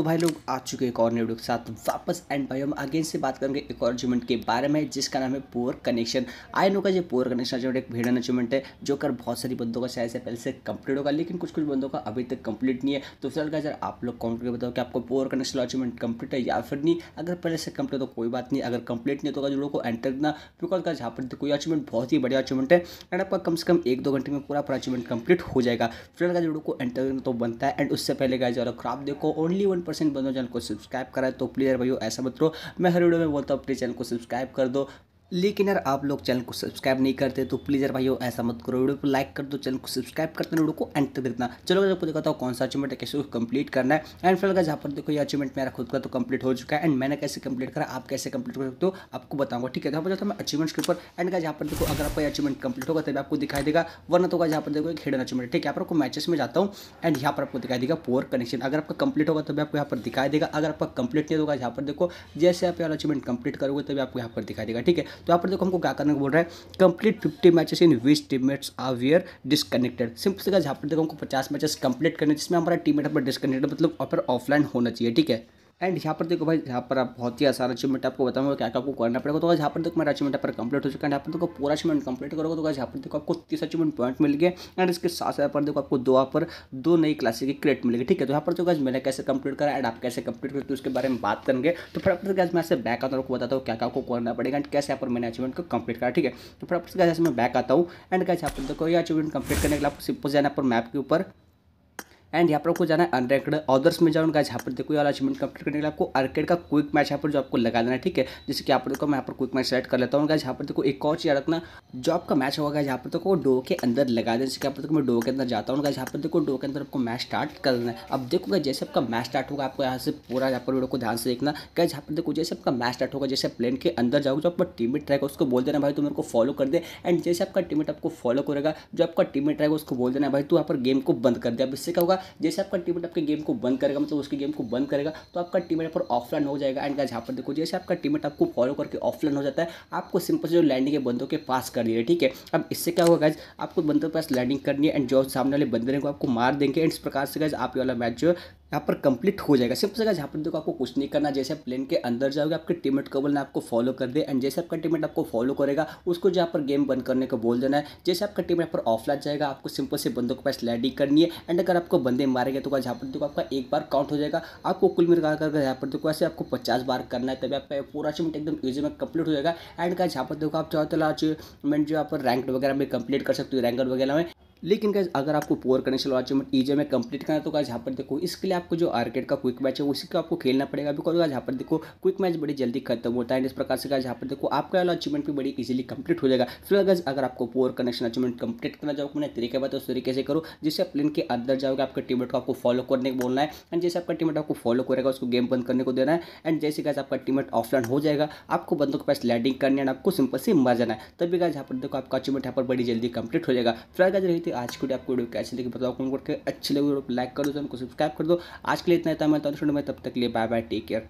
तो भाई लोग आ चुके हैं एक और वीडियो के साथ वापस एंड भाई हम अगेन से बात करेंगे एक और अचीवमेंट के बारे में जिसका नाम है पोअर कनेक्शन आई नो का जो पोअर कनेक्शन अचीवमेंट एक भेड़न अचीवमेंट है जो कर बहुत सारी बंदों का शायद से पहले से कंप्लीट होगा लेकिन कुछ कुछ बंदों का अभी तक कंप्लीट नहीं है तो फिलहाल का यार आप लोग कॉमेंट करके बताओ कि आपको पोअर कनेक्शन अचीवमेंट कंप्लीट है या फिर नहीं अगर पहले से कंप्लीट हो तो कोई बात नहीं अगर कंप्लीट नहीं तो जो लोग को एंटर करना बिकॉज का जहाँ पर कोई अचीवमेंट बहुत ही बढ़िया अचीवमेंट है एंड आपका कम से कम एक दो घंटे में पूरा अचीवमेंट कंप्लीट हो जाएगा फिलहाल का जो लोग को एंटर करना तो बनता है एंड उससे पहले का जो ग्राफ देखो ओनली वन परसेंट बंदो चैनल को सब्सक्राइब करा तो प्लीज़ भाई ऐसा मत करो मैं हर वीडियो में बोलता हूँ प्लीज़ चैनल को सब्सक्राइब कर दो लेकिन यार आप लोग चैनल को सब्सक्राइब नहीं करते तो प्लीज़ यार भाइयों ऐसा मत करो वीडियो को लाइक कर दो चैनल को सब्सक्राइब करते वीडियो को एंड तक देखना चलो आपको दिखाता हूँ कौन सा अचीवमेंट है कैसे उसको कंप्लीट करना है एंड फिर का जहाँ पर देखो ये अचीवमेंट मेरा खुद का तो कंप्लीट हो चुका है एंड मैंने कैसे कंप्लीट करा आप कैसे कंप्लीट कर सकते हो आपको बताऊंगा ठीक है जहाँ तो पर जाता मैं अचीवमेंट्स के ऊपर एंड का जहाँ पर देखो अगर आपका अचीवमेंट कंप्लीट होगा तभी आपको दिखाई देगा वरना तो होगा जहाँ पर देखो एक हिडन अचीवमेंट ठीक है यहाँ पर आपको मैचेस में जाता हूँ एंड यहाँ पर आपको दिखाई देगा पोर कनेक्शन अगर आपका कंप्लीट होगा तभी आपको यहाँ पर दिखाई देगा अगर आपका कंप्लीट नहीं होगा जहाँ पर देखो जैसे आप यार अचीवमेंट कंप्लीट करोगे तभी आपको यहाँ पर दिखाई देगा ठीक है तो यहाँ पर देखो हमको क्या करने को बोल रहा है complete fifty matches in which teammates are were disconnected simple से यहाँ पर देखो हमको पचास मैचेस कंप्लीट करने जिसमें हमारा टीम मेट पर डिसकनेक्टेड मतलब ऑफलाइन होना चाहिए ठीक है एंड यहाँ पर देखो भाई यहाँ पर आप बहुत ही आसान अचीवमेंट आपको बताऊंगा क्या क्या आपको करना पड़ेगा तो यहाँ पर देखो मेरा अचीवमेंट यहाँ पर कंप्लीट हो चुका है यहाँ पर देखो पूरा अचीवमेंट कंप्लीट करोगे तो यहाँ पर देखो आपको तीस अचीवमेंट पॉइंट मिल गए एंड इसके साथ साथ पर देखो आपको दो यहाँ पर दो नई क्लासेस की क्रेट मिलेगी ठीक है तो यहाँ पर देखो मैंने कैसे कंप्लीट करा एंड आप कैसे कंप्लीट करते उसके बारे में बात करेंगे तो फिर आपको मैं ऐसे बैक आता हूँ आपको बताता हूँ क्या क्या आपको करना पड़ेगा एंड कैसे यहाँ पर मैंने अचीवमेंट को कंप्लीट करा ठीक है तो फिर आपसे मैं बैक आता हूँ एंड कैसे यहाँ पर देखो ये अचीवमेंट कंप्लीट करने के लिए आपको सिंपल जाना पर मैप के ऊपर एंड यहाँ पर आपको जाना है अनरैंकड ऑर्डर्स में जाऊँगा यहाँ पर देखो ये वाला अचीवमेंट कंप्लीट करने के लिए आपको आर्केड का क्विक मैच यहाँ पर जो आपको लगा देना है ठीक है जैसे कि आप लोग का मैं यहाँ पर क्विक मैच सेलेक्ट कर लेता हूँ यहाँ पर देखो एक और चीज़ रखना जो आपका मैच होगा यहाँ पर देखो डो के अंदर लगा देना जैसे कि आप देखो मैं डो के अंदर जाता हूँ यहाँ पर देखो डो के अंदर आपको मैच स्टार्ट कर देना है अब देखोगा जैसे आपका मैच स्टार्ट होगा आपको यहाँ से पूरा यहाँ पर वीडियो को ध्यान से देखना क्या यहाँ पर देखो जैसे आपका मैच स्टार्ट होगा जैसे प्लेन के अंदर जाओगे जो आपका मेट रहेगा उसको बोल देना भाई तू मेरे को फॉलो कर दे एंड जैसे आपका टीम आपको फॉलो करेगा जो आपका टीमेट रहेगा उसको बोल देना भाई तू यहाँ पर गेम को बंद कर दे अब इससे क्या होगा जैसे आपका टीममेट आपके गेम को बंद करेगा मतलब उसके गेम को बंद करेगा तो आपका टीममेट पर ऑफलाइन हो जाएगा एंड यहाँ पर देखो जैसे आपका टीममेट आपको फॉलो करके ऑफलाइन हो जाता है आपको सिंपल से जो लैंडिंग है बंदों के पास कर है ठीक है अब इससे क्या होगा गाइज आपको बंदों के पास लैंडिंग करनी है एंड जो सामने वाले बंदे को आपको मार देंगे एंड इस प्रकार से गाइज आप वाला मैच जो यहाँ पर कंप्लीट हो जाएगा सिंपल जगह जहाँ पर देखो आपको कुछ नहीं करना जैसे आप प्लेन के अंदर जाओगे आपके टीममेट कबल ने आपको फॉलो कर दे एंड जैसे आपका टीममेट आपको फॉलो करेगा उसको जहाँ पर गेम बंद करने को बोल देना है जैसे आपका टीम यहाँ पर ऑफलाइन जाएगा आपको सिंपल से बंदों के पास लैडी करनी है एंड अगर आपको बंदे मारेंगे तो जहाँ पर देखो आपका एक बार काउंट हो जाएगा आपको कुल मिलकर कर यहाँ पर देखो ऐसे आपको पचास बार करना है तभी आपका पूरा अचीवमेंट एकदम ईजी में कंप्लीट हो जाएगा एंड का जहाँ पर देखो आप चाहते तो जो आप रैंक वगैरह में कंप्लीट कर सकते हो रैंकर वगैरह में लेकिन गाइज अगर आपको पोअर कनेक्शन वाला अचीवमेंट ईजे में कंप्लीट करना तो यहाँ पर देखो इसके लिए आपको जो आर्केड का क्विक मैच है उसी को आपको खेलना पड़ेगा बिकॉज गाइज यहाँ पर देखो क्विक मैच बड़ी जल्दी खत्म होता है इस प्रकार से कहा यहाँ पर देखो आपका वाला अचीवमेंट भी बड़ी इजिली कंप्लीट हो जाएगा फिलहाल गज अगर आपको पोअर कनेक्शन अचीवमेंट कंप्लीट करना चाहो मैंने तरीके बताया उस तरीके से करो जिससे आप प्लेन के अंदर जाओगे आपके टीममेट को आपको फॉलो करने को बोलना है एंड जैसे आपका टीम आपको फॉलो करेगा उसको गेम बंद करने को देना है एंड जैसे गाइज आपका टीम ऑफलाइन हो जाएगा आपको बंदों के पास लैंडिंग करनी है आपको सिंपल से मर जाना है तभी गाइज यहाँ पर देखो आपका अचीवमेंट यहाँ पर बड़ी जल्दी कंप्लीट हो जाएगा फिलहाल गाइज रही थी आज की आपको वीडियो कैसे लगी बताओ कमेंट करके अच्छी लगे लाइक कर दो सब्सक्राइब कर दो आज के लिए इतना मैं तो तब तक लिए बाय बाय टेक केयर